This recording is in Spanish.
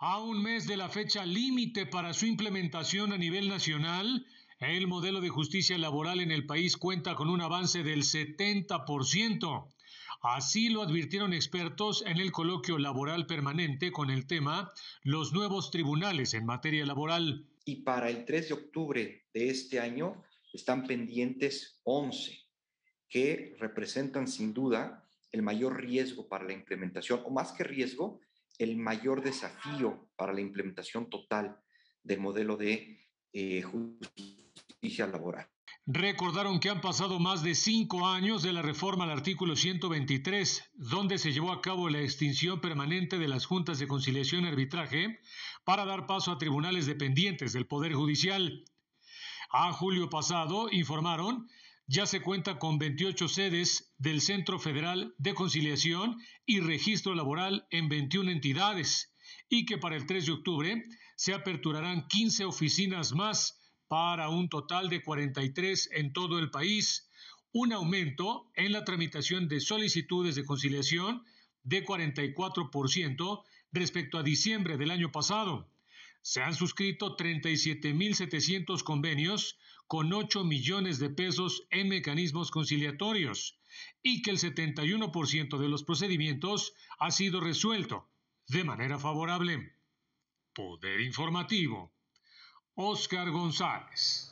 A un mes de la fecha límite para su implementación a nivel nacional, el modelo de justicia laboral en el país cuenta con un avance del 70%. Así lo advirtieron expertos en el coloquio laboral permanente con el tema Los nuevos tribunales en materia laboral. Y para el 3 de octubre de este año están pendientes 11, que representan sin duda el mayor riesgo para la implementación, o más que riesgo, el mayor desafío para la implementación total del modelo de eh, justicia laboral. Recordaron que han pasado más de cinco años de la reforma al artículo 123, donde se llevó a cabo la extinción permanente de las juntas de conciliación y arbitraje para dar paso a tribunales dependientes del Poder Judicial. A julio pasado informaron ya se cuenta con 28 sedes del Centro Federal de Conciliación y Registro Laboral en 21 entidades y que para el 3 de octubre se aperturarán 15 oficinas más para un total de 43 en todo el país, un aumento en la tramitación de solicitudes de conciliación de 44% respecto a diciembre del año pasado. Se han suscrito 37.700 convenios con 8 millones de pesos en mecanismos conciliatorios y que el 71% de los procedimientos ha sido resuelto de manera favorable. Poder Informativo. Oscar González.